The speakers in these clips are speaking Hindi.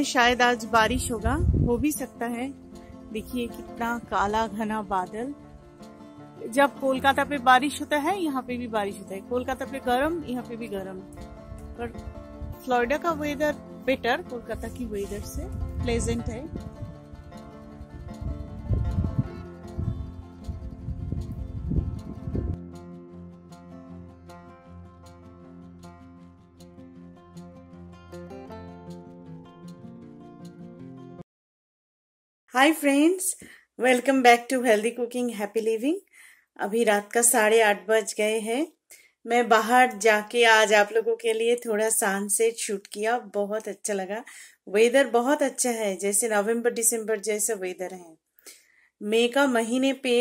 है शायद आज बारिश होगा हो भी सकता है देखिए कितना काला घना बादल जब कोलकाता पे बारिश होता है यहाँ पे भी बारिश होता है कोलकाता पे गर्म यहाँ पे भी गर्म पर फ्लोरिडा का वेदर बेटर कोलकाता की वेदर से प्लेजेंट है hi friends welcome back to healthy cooking happy living अभी रात का साढ़े आठ बज गए हैं मैं बाहर जाके आज आप लोगों के लिए थोड़ा सनसेट शूट किया बहुत अच्छा लगा वेदर बहुत अच्छा है जैसे नवंबर दिसंबर जैसा वेदर है मई का महीने पे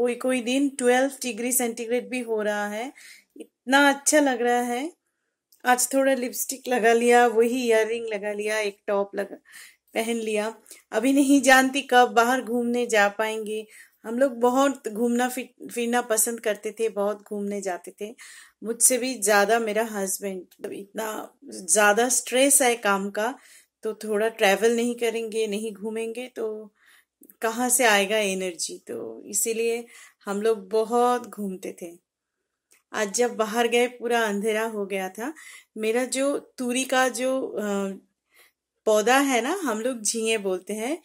कोई कोई दिन ट्वेल्व डिग्री सेंटीग्रेड भी हो रहा है इतना अच्छा लग रहा है आज थोड़ा लिपस्टिक लगा लिया वही इयर लगा लिया एक टॉप लगा पहन लिया अभी नहीं जानती कब बाहर घूमने जा पाएंगे हम लोग बहुत घूमना फिरना पसंद करते थे बहुत घूमने जाते थे मुझसे भी ज़्यादा मेरा हस्बैंड मतलब इतना ज़्यादा स्ट्रेस है काम का तो थोड़ा ट्रैवल नहीं करेंगे नहीं घूमेंगे तो कहाँ से आएगा एनर्जी तो इसीलिए हम लोग बहुत घूमते थे आज जब बाहर गए पूरा अंधेरा हो गया था मेरा जो तूरी का जो पौधा है ना हम लोग झींगे बोलते हैं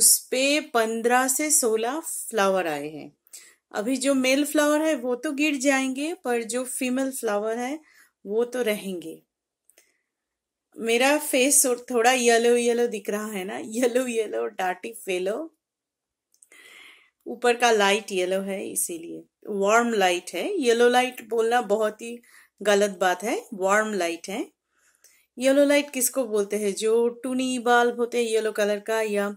उस पे पंद्रह से सोलह फ्लावर आए हैं अभी जो मेल फ्लावर है वो तो गिर जाएंगे पर जो फीमेल फ्लावर है वो तो रहेंगे मेरा फेस थोड़ा येलो येलो दिख रहा है ना येलो येलो डार्टी फेलो ऊपर का लाइट येलो है इसीलिए वार्म लाइट है येलो लाइट बोलना बहुत ही गलत बात है वार्म लाइट है येलो लाइट किसको बोलते हैं जो टूनी बाल्ब होते हैं येलो कलर का या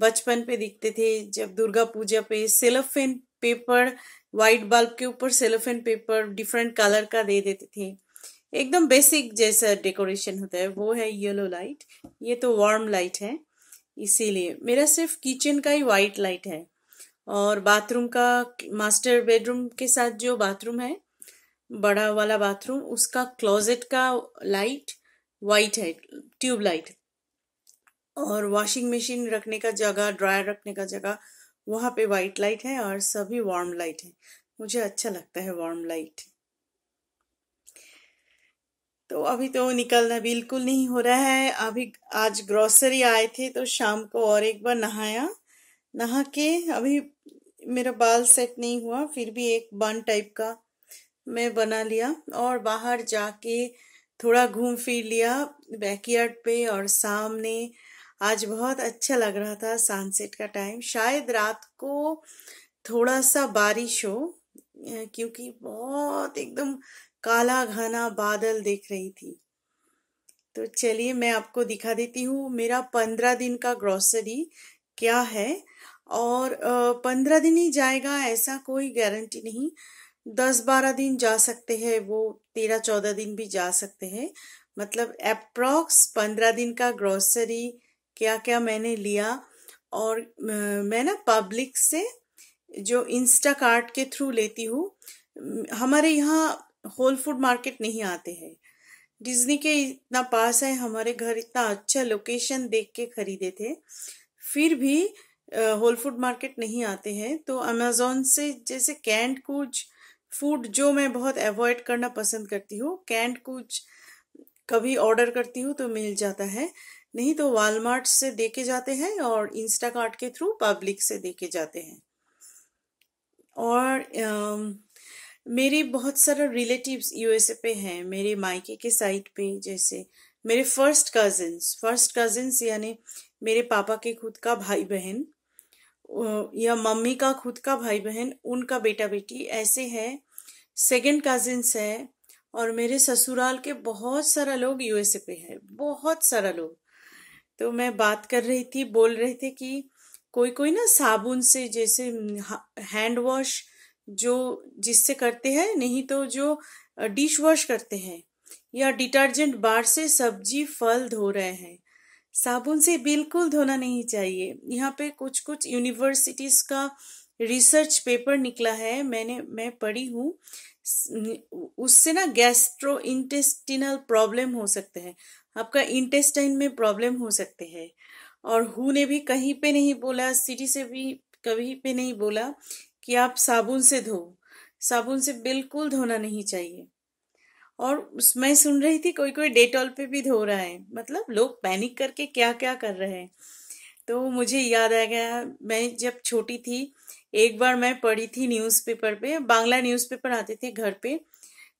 बचपन पे दिखते थे जब दुर्गा पूजा पे सेलोफेन पेपर व्हाइट बल्ब के ऊपर सेलोफेन पेपर डिफरेंट कलर का दे देते थे एकदम बेसिक जैसा डेकोरेशन होता है वो है येलो लाइट ये तो वार्म लाइट है इसीलिए मेरा सिर्फ किचन का ही वाइट लाइट है और बाथरूम का मास्टर बेडरूम के साथ जो बाथरूम है बड़ा वाला बाथरूम उसका क्लोजेट का लाइट वाइट है ट्यूब लाइट और वॉशिंग मशीन रखने का जगह ड्रायर रखने का जगह वहाँ पे वाइट लाइट है और सभी वार्म लाइट है मुझे अच्छा लगता है वार्म लाइट तो अभी तो निकलना बिल्कुल नहीं हो रहा है अभी आज ग्रोसरी आए थे तो शाम को और एक बार नहाया नहा के अभी मेरा बाल सेट नहीं हुआ फिर भी एक बन टाइप का मैं बना लिया और बाहर जाके थोड़ा घूम फिर लिया बैकयार्ड पे और सामने आज बहुत अच्छा लग रहा था सनसेट का टाइम शायद रात को थोड़ा सा बारिश हो क्योंकि बहुत एकदम काला घना बादल देख रही थी तो चलिए मैं आपको दिखा देती हूँ मेरा पंद्रह दिन का ग्रॉसरी क्या है और पंद्रह दिन ही जाएगा ऐसा कोई गारंटी नहीं दस बारह दिन जा सकते हैं वो तेरह चौदह दिन भी जा सकते हैं मतलब अप्रॉक्स पंद्रह दिन का ग्रॉसरी क्या क्या मैंने लिया और मैं ना पब्लिक से जो इंस्टाकार्ट के थ्रू लेती हूँ हमारे यहाँ होल फूड मार्केट नहीं आते हैं डिज्नी के इतना पास है हमारे घर इतना अच्छा लोकेशन देख के खरीदे थे फिर भी होल फूड मार्केट नहीं आते हैं तो अमेजोन से जैसे कैंड कुछ फूड जो मैं बहुत अवॉइड करना पसंद करती हूँ कैंड कुछ कभी ऑर्डर करती हूँ तो मिल जाता है नहीं तो वालमार्ट से देके जाते हैं और इंस्टाकार्ट के थ्रू पब्लिक से देके जाते हैं और आ, मेरे बहुत सारा रिलेटिव्स यूएसए पे हैं मेरे मायके के साइड पे जैसे मेरे फर्स्ट कजिन्स फर्स्ट कजिन्स यानी मेरे पापा के खुद का भाई बहन या मम्मी का खुद का भाई बहन उनका बेटा बेटी ऐसे है सेकेंड कजिन्स है और मेरे ससुराल के बहुत सारा लोग यूएसए पे है बहुत सारा लोग तो मैं बात कर रही थी बोल रहे थे कि कोई कोई ना साबुन से जैसे हैंड वॉश जो जिससे करते हैं नहीं तो जो डिश वॉश करते हैं या डिटर्जेंट बार से सब्जी फल धो रहे हैं साबुन से बिल्कुल धोना नहीं चाहिए यहाँ पे कुछ कुछ यूनिवर्सिटीज़ का रिसर्च पेपर निकला है मैंने मैं पढ़ी हूँ उससे ना गैस्ट्रो इंटेस्टिनल प्रॉब्लम हो सकते हैं आपका इंटेस्टाइन में प्रॉब्लम हो सकते हैं और हु ने भी कहीं पे नहीं बोला सिटी से भी कभी पे नहीं बोला कि आप साबुन से धो साबुन से बिल्कुल धोना नहीं चाहिए और मैं सुन रही थी कोई कोई डेटॉल पे भी धो रहा है मतलब लोग पैनिक करके क्या क्या कर रहे हैं तो मुझे याद आ गया मैं जब छोटी थी एक बार मैं पढ़ी थी न्यूज़पेपर पे बांग्ला न्यूज़पेपर आते थे घर पे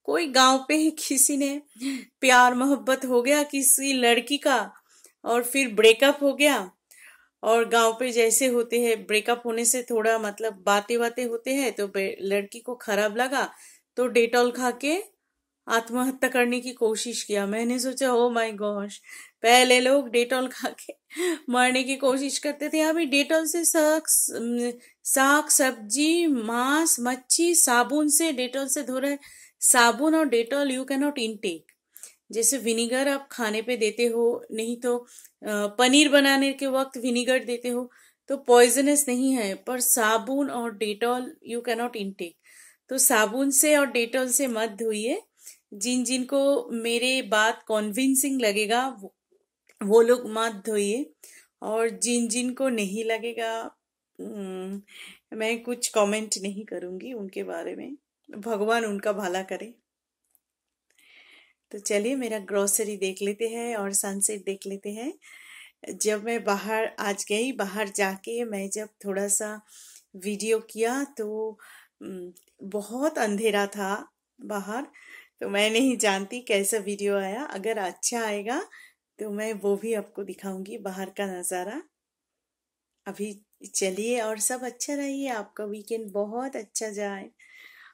कोई गांव पे ही किसी ने प्यार मोहब्बत हो गया किसी लड़की का और फिर ब्रेकअप हो गया और गांव पे जैसे होते हैं ब्रेकअप होने से थोड़ा मतलब बातें बातें होते हैं तो लड़की को खराब लगा तो डेटॉल खा के आत्महत्या करने की कोशिश किया मैंने सोचा ओ माय गॉश पहले लोग डेटॉल खा के मरने की कोशिश करते थे अभी डेटॉल से साग सब्जी मांस मच्छी साबुन से डेटॉल से धो रहे साबुन और Dettol you can not intake जैसे विनीगर आप खाने पे देते हो नहीं तो पनीर बनाने के वक्त विनीगर देते हो तो पॉइजनस नहीं है पर साबुन और Dettol you can not intake तो साबुन से और डेटॉल से मत धोइए जिन जिनको मेरे बात कॉन्विंसिंग लगेगा वो, वो लोग मत धोइए और जिन जिन को नहीं लगेगा मैं कुछ कमेंट नहीं करूँगी उनके बारे में भगवान उनका भला करे तो चलिए मेरा ग्रोसरी देख लेते हैं और सनसेट देख लेते हैं जब मैं बाहर आज गई बाहर जाके मैं जब थोड़ा सा वीडियो किया तो बहुत अंधेरा था बाहर तो मैं नहीं जानती कैसा वीडियो आया अगर अच्छा आएगा तो मैं वो भी आपको दिखाऊंगी बाहर का नज़ारा अभी चलिए और सब अच्छा रहिए आपका वीकेंड बहुत अच्छा जाए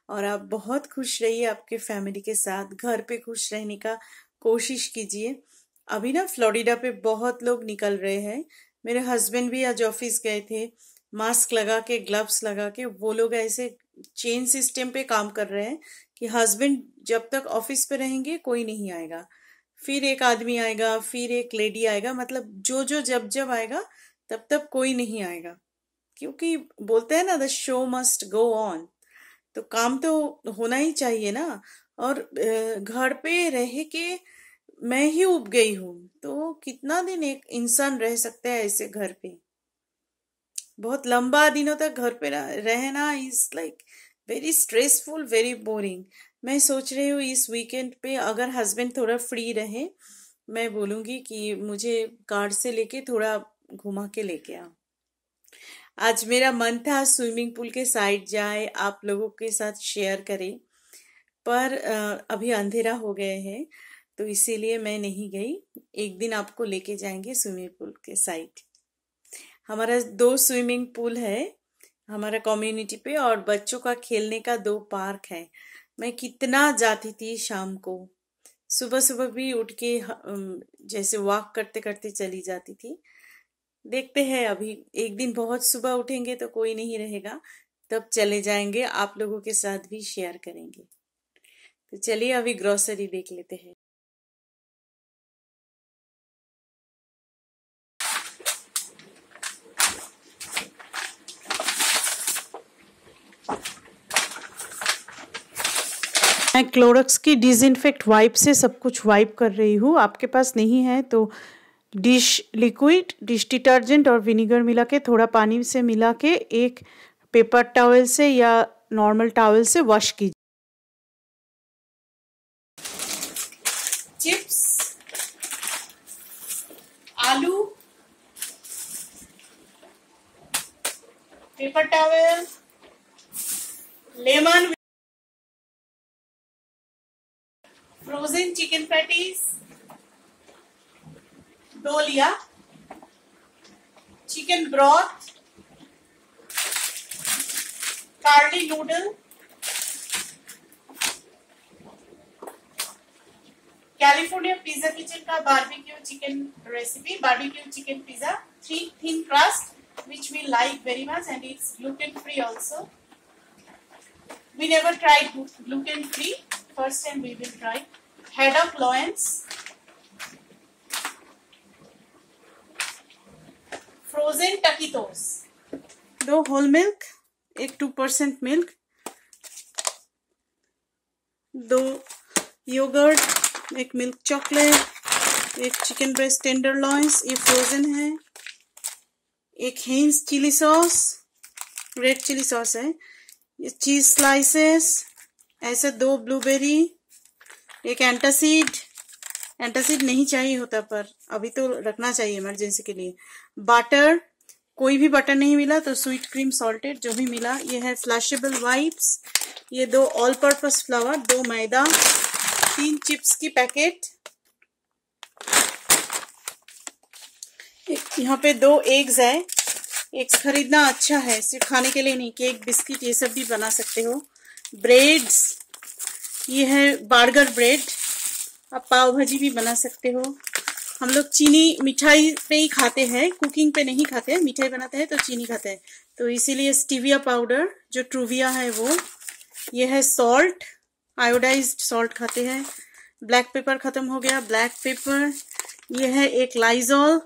और आप बहुत खुश रहिए आपके फैमिली के साथ घर पे खुश रहने का कोशिश कीजिए अभी ना फ्लोरिडा पे बहुत लोग निकल रहे हैं मेरे हस्बैंड भी आज ऑफिस गए थे मास्क लगा के ग्लव्स लगा के वो लोग ऐसे चेन सिस्टम पे काम कर रहे हैं कि हस्बैंड जब तक ऑफिस पे रहेंगे कोई नहीं आएगा फिर एक आदमी आएगा फिर एक लेडी आएगा मतलब जो जो जब जब आएगा तब तब कोई नहीं आएगा क्योंकि बोलते हैं ना the show must go on तो काम तो होना ही चाहिए ना और घर पे रह के मैं ही उब गई हूं तो कितना दिन एक इंसान रह सकता है ऐसे घर पे बहुत लंबा दिनों तक घर पे रहना is like very stressful very boring मैं सोच रही हूँ इस वीकेंड पे अगर हस्बैंड थोड़ा फ्री रहे मैं बोलूँगी कि मुझे कार से लेके थोड़ा घुमा के लेके आ आज मेरा मन था स्विमिंग पूल के साइड जाए आप लोगों के साथ शेयर करें पर अभी अंधेरा हो गए हैं तो इसीलिए मैं नहीं गई एक दिन आपको लेके जाएंगे स्विमिंग पूल के साइड हमारा दो स्विमिंग पूल है हमारा कम्युनिटी पे और बच्चों का खेलने का दो पार्क है मैं कितना जाती थी शाम को सुबह सुबह भी उठ के जैसे वॉक करते करते चली जाती थी देखते हैं अभी एक दिन बहुत सुबह उठेंगे तो कोई नहीं रहेगा तब चले जाएंगे आप लोगों के साथ भी शेयर करेंगे तो चलिए अभी ग्रोसरी देख लेते हैं मैं क्लोरक्स की डिसइनफेक्ट वाइप से सब कुछ वाइप कर रही हूँ आपके पास नहीं है तो डिश लिक्विड डिश डिटर्जेंट और विनीगर मिला के थोड़ा पानी से मिला के एक पेपर टॉवल से या नॉर्मल टॉवल से वॉश कीजिए चिप्स आलू paper towel lemon chicken patties दो लिया chicken broth curly noodle California pizza kitchen का barbecue chicken recipe barbecue chicken pizza three thin crust which we like very much and it's gluten free also we never try gluten free first and we will try head of loins, frozen taquitos, दो होल मिल्क एक टू परसेंट मिल्क दो योगर्ट एक मिल्क चॉकलेट एक चिकन ब्रेस्ट टेंडर लॉइंस ये फ्रोजन है एक Heinz chilli sauce red chilli sauce है चीज स्लाइसेस ऐसे दो ब्लूबेरी एक एंटासिड एंटासिड नहीं चाहिए होता पर अभी तो रखना चाहिए इमरजेंसी के लिए बटर कोई भी बटर नहीं मिला तो स्वीट क्रीम सॉल्टेड जो भी मिला ये है फ्लैशेबल वाइप्स ये दो ऑल पर्पस फ्लावर दो मैदा तीन चिप्स की पैकेट यहाँ पे दो एग्स है एग्स खरीदना अच्छा है सिर्फ खाने के लिए नहीं केक बिस्किट ये सब भी बना सकते हो ब्रेड्स ये है बार्गर ब्रेड आप पाव भाजी भी बना सकते हो हम लोग चीनी मिठाई पे ही खाते हैं कुकिंग पे नहीं खाते हैं मिठाई बनाते हैं तो चीनी खाते हैं तो इसीलिए स्टीविया पाउडर जो ट्रूविया है वो ये है सॉल्ट आयोडाइज सॉल्ट खाते हैं ब्लैक पेपर खत्म हो गया ब्लैक पेपर ये है एक लाइजॉल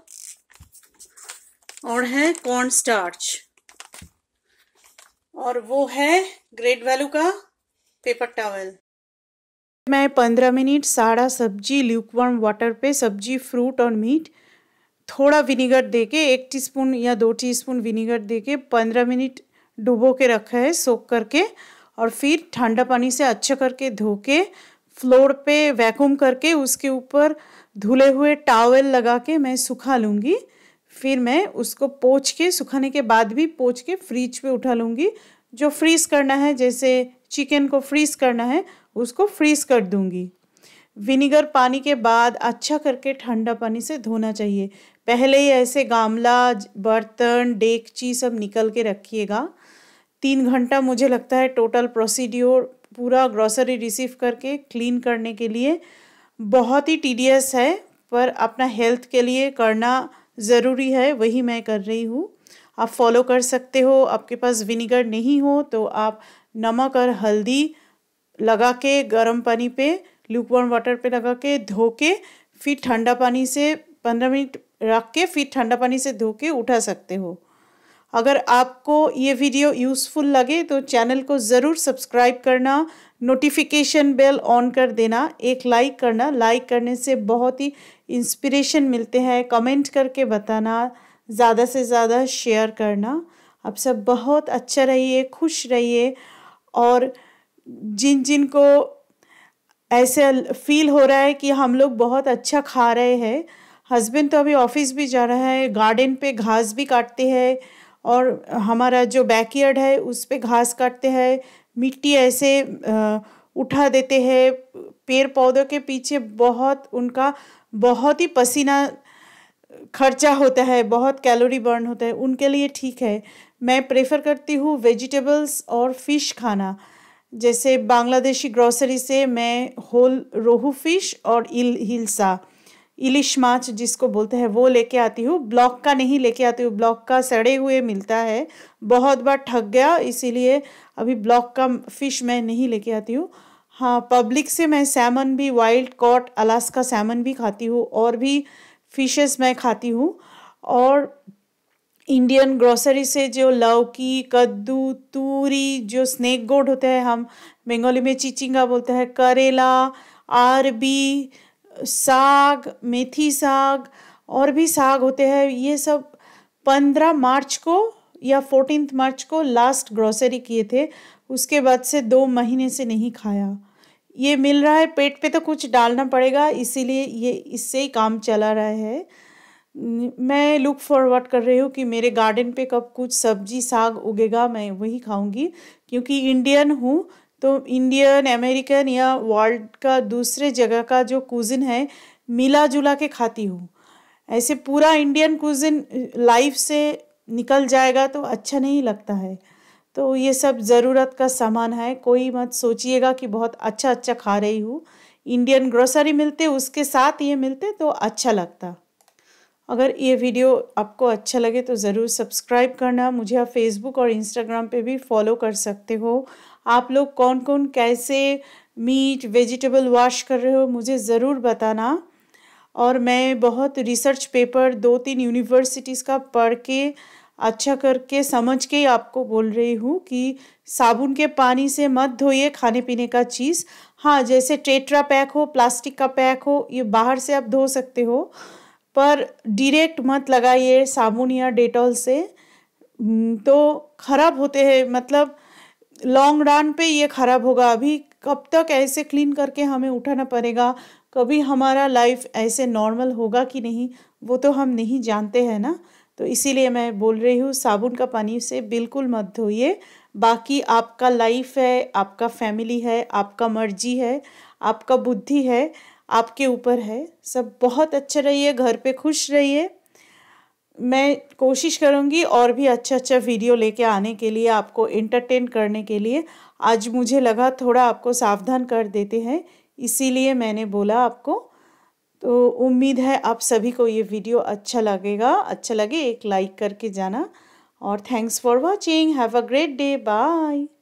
और है कॉर्न स्टार्च और वो है ग्रेट वैल्यू का पेपर टॉवल मैं पंद्रह मिनट साड़ा सब्जी ल्यूकवर्म वाटर पे सब्जी फ्रूट और मीट थोड़ा विनीगर दे के एक टी या दो टी स्पून विनीगर दे के पंद्रह मिनट डुबो के रखा है सोख करके और फिर ठंडा पानी से अच्छा करके धो के फ्लोर पे वैक्यूम करके उसके ऊपर धुले हुए टावल लगा के मैं सुखा लूँगी फिर मैं उसको पोछ के सुखाने के बाद भी पोछ के फ्रिज पे उठा लूँगी जो फ्रीज़ करना है जैसे चिकन को फ्रीज़ करना है उसको फ्रीज कर दूंगी विनीगर पानी के बाद अच्छा करके ठंडा पानी से धोना चाहिए पहले ही ऐसे गामला बर्तन डेगची सब निकल के रखिएगा तीन घंटा मुझे लगता है टोटल प्रोसीड्योर पूरा ग्रॉसरी रिसीव करके क्लीन करने के लिए बहुत ही टीडियस है पर अपना हेल्थ के लिए करना ज़रूरी है वही मैं कर रही हूँ आप फॉलो कर सकते हो आपके पास विनीगर नहीं हो तो आप नमक और हल्दी लगा के गर्म पानी पे लूकवर्म वाटर पे लगा के धो के फिर ठंडा पानी से पंद्रह मिनट रख के फिर ठंडा पानी से धो के उठा सकते हो अगर आपको ये वीडियो यूज़फुल लगे तो चैनल को ज़रूर सब्सक्राइब करना नोटिफिकेशन बेल ऑन कर देना एक लाइक करना लाइक करने से बहुत ही इंस्पिरेशन मिलते हैं कमेंट करके बताना ज़्यादा से ज़्यादा शेयर करना आप सब बहुत अच्छा रहिए खुश रहिए और जिन जिन को ऐसे फील हो रहा है कि हम लोग बहुत अच्छा खा रहे हैं हस्बैंड तो अभी ऑफिस भी जा रहा है गार्डन पे घास भी काटते हैं और हमारा जो बैकयार्ड है उस पर घास काटते हैं मिट्टी ऐसे उठा देते हैं पेड़ पौधों के पीछे बहुत उनका बहुत ही पसीना खर्चा होता है बहुत कैलोरी बर्न होता है उनके लिए ठीक है मैं प्रेफर करती हूँ वेजिटेबल्स और फिश खाना जैसे बांग्लादेशी ग्रॉसरी से मैं होल रोहू फिश और इल हिलसा इलिश माछ जिसको बोलते हैं वो लेके आती हूँ ब्लॉक का नहीं लेके आती हूँ ब्लॉक का सड़े हुए मिलता है बहुत बार ठग गया इसीलिए अभी ब्लॉक का फिश मैं नहीं लेके आती हूँ हाँ पब्लिक से मैं सैमन भी वाइल्ड कॉट अलास्का सैमन भी खाती हूँ और भी फिशेस मैं खाती हूँ और इंडियन ग्रोसरी से जो लौकी कद्दू तूरी जो स्नेक गोड होता है हम बंगाली में चिचिंगा बोलते हैं करेला आरबी साग मेथी साग और भी साग होते हैं ये सब पंद्रह मार्च को या फोर्टीन मार्च को लास्ट ग्रोसरी किए थे उसके बाद से दो महीने से नहीं खाया ये मिल रहा है पेट पे तो कुछ डालना पड़ेगा इसीलिए ये इससे ही काम चला रहा है मैं लुक फॉरवर्ड कर रही हूँ कि मेरे गार्डन पे कब कुछ सब्जी साग उगेगा मैं वही खाऊंगी क्योंकि इंडियन हूँ तो इंडियन अमेरिकन या वर्ल्ड का दूसरे जगह का जो कुजिन है मिला जुला के खाती हूँ ऐसे पूरा इंडियन कुजिन लाइफ से निकल जाएगा तो अच्छा नहीं लगता है तो ये सब ज़रूरत का सामान है कोई मत सोचिएगा कि बहुत अच्छा अच्छा खा रही हूँ इंडियन ग्रोसरी मिलते उसके साथ ये मिलते तो अच्छा लगता अगर ये वीडियो आपको अच्छा लगे तो ज़रूर सब्सक्राइब करना मुझे आप फेसबुक और इंस्टाग्राम पे भी फॉलो कर सकते हो आप लोग कौन कौन कैसे मीट वेजिटेबल वॉश कर रहे हो मुझे ज़रूर बताना और मैं बहुत रिसर्च पेपर दो तीन यूनिवर्सिटीज़ का पढ़ के अच्छा करके समझ के आपको बोल रही हूँ कि साबुन के पानी से मत धोइए खाने पीने का चीज़ हाँ जैसे टेट्रा पैक हो प्लास्टिक का पैक हो ये बाहर से आप धो सकते हो पर डायरेक्ट मत लगाइए साबुन या डेटॉल से हम्म, तो खराब होते हैं मतलब लॉन्ग रन पे ये खराब होगा अभी कब तक ऐसे क्लीन करके हमें उठाना पड़ेगा कभी हमारा लाइफ ऐसे नॉर्मल होगा कि नहीं वो तो हम नहीं जानते हैं ना तो इसीलिए मैं बोल रही हूँ साबुन का पानी से बिल्कुल मत धोइए बाकी आपका लाइफ है आपका फैमिली है आपका मर्जी है आपका बुद्धि है आपके ऊपर है सब बहुत अच्छे रहिए घर पे खुश रहिए मैं कोशिश करूँगी और भी अच्छा अच्छा वीडियो लेके आने के लिए आपको एंटरटेन करने के लिए आज मुझे लगा थोड़ा आपको सावधान कर देते हैं इसीलिए मैंने बोला आपको तो उम्मीद है आप सभी को ये वीडियो अच्छा लगेगा अच्छा लगे एक लाइक करके जाना और thanks for watching have a great day bye